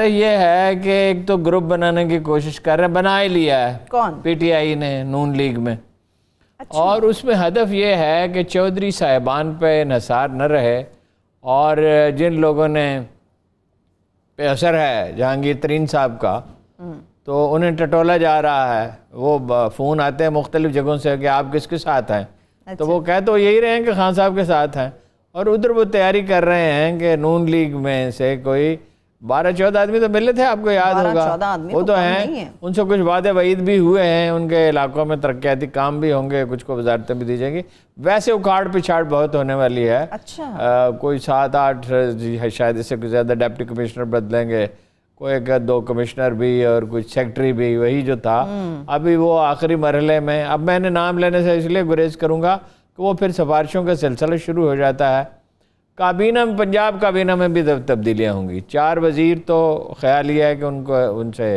तो ये है कि एक तो ग्रुप बनाने की कोशिश कर रहे हैं बना ही लिया है कौन पीटीआई ने नून लीग में अच्छा। और उसमें हदफ ये है कि चौधरी साहिबान पे नसार न रहे और जिन लोगों ने पे असर है जहांगीर तरीन साहब का हम्म। तो उन्हें टटोला जा रहा है वो फ़ोन आते हैं मुख्तलिफ जगहों से कि आप किसके साथ हैं अच्छा। तो वो अच्छा। कह तो यही रहे हैं कि खान साहब के साथ हैं और उधर वो तैयारी कर रहे हैं कि नून लीग में से कोई बारह चौदह आदमी तो मिले थे आपको याद होगा वो तो, तो हैं है। उनसे कुछ वादे वईद भी हुए हैं उनके इलाकों में तरक्याती काम भी होंगे कुछ को वजारतें भी दी जाएंगी वैसे उखाड़ पिछाड़ बहुत होने वाली है अच्छा आ, कोई सात आठ शायद इससे कुछ ज़्यादा डेप्टी कमिश्नर बदलेंगे कोई एक दो कमिश्नर भी और कुछ सेक्रेटरी भी वही जो था हम्म। अभी वो आखिरी मरहले में अब मैंने नाम लेने से इसलिए गुरेज करूँगा कि वो फिर सिफारिशों का सिलसिला शुरू हो जाता है काबीना में पंजाब काबीना में भी तब्दीलियाँ होंगी चार वजीर तो ख्याल ये है कि उनको उनसे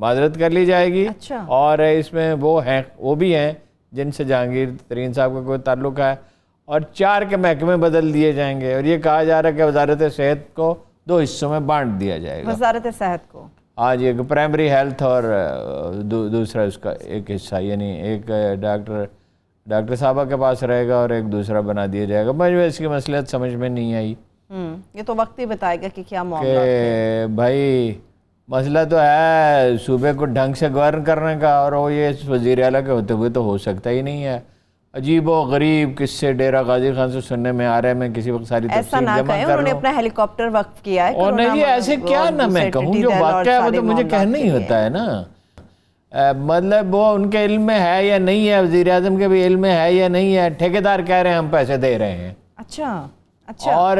माजरत कर ली जाएगी अच्छा। और इसमें वो हैं वो भी हैं जिनसे जहांगीर तरीन साहब का कोई ताल्लुक है और चार के महकमे बदल दिए जाएंगे और ये कहा जा रहा है कि वजारत सेहत को दो हिस्सों में बांट दिया जाएगा वजारत सेहत को हाँ जी प्राइमरी हेल्थ और दू, दूसरा उसका एक हिस्सा यानी एक डॉक्टर डॉक्टर साहबा के पास रहेगा और एक दूसरा बना दिया जाएगा मुझे इसकी मसलियत समझ में नहीं आई हम्म, ये तो वक्त ही बताएगा कि क्या मामला भाई मसला तो है सूबे को ढंग से गवर्न करने का और वो ये वजीर अला के होते हुए तो हो सकता ही नहीं है अजीब और गरीब किससे डेरा गाजी खान से सुनने में आ रहे हैं मैं किसी वक्त सारी उन्होंने अपना हेलीकॉप्टर वक्त किया है और नहीं ऐसे क्या ना मैं कहूँ जो वाक्य है वो तो मुझे कहना ही होता है ना मतलब वो उनके इल्म में है या नहीं है वजीर अजम के भी इल्म में है या नहीं है ठेकेदार कह रहे हैं हम पैसे दे रहे हैं अच्छा अच्छा और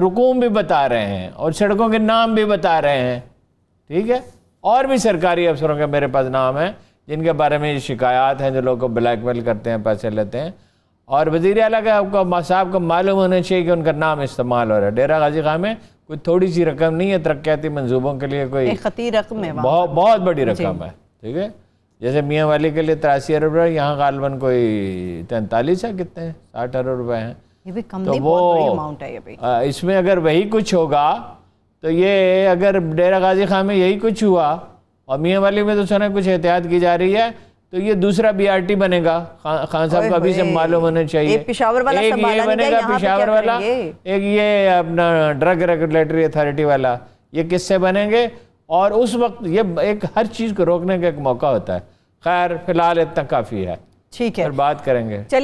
रुकूम भी बता रहे हैं और सड़कों के नाम भी बता रहे हैं ठीक है और भी सरकारी अफसरों के मेरे पास नाम हैं जिनके बारे में शिकायत हैं जो लोग को ब्लैकमेल करते हैं पैसे लेते हैं और वजीर अला का आपको साहब को मालूम होना चाहिए कि उनका नाम इस्तेमाल हो रहा है डेरा गाजी खां में कोई थोड़ी सी रकम नहीं है तरक्याती मंजूबों के लिए कोई खती रकम है बहुत बहुत बड़ी रकम है ठीक है जैसे मियाँ वाली के लिए तिरासी अरब रुपये यहाँ गालबन कोई तैंतालीस है कितने साठ अरब रुपए हैं ये भी कम तो वो अमाउंट है ये भी इसमें अगर वही कुछ होगा तो ये अगर डेरा गाजी खां में यही कुछ हुआ और मियाँ वाली में तो सुना कुछ एहतियात की जा रही है तो ये दूसरा बीआरटी बनेगा खा, खान साहब का भी से मालूम होना चाहिए एक पिशावर वाला एक ये बनेगा पिशावर वाला एक ये अपना ड्रग रेगुलेटरी अथॉरिटी वाला ये किससे बनेंगे और उस वक्त ये एक हर चीज़ को रोकने का एक मौका होता है खैर फिलहाल इतना काफ़ी है ठीक है बात करेंगे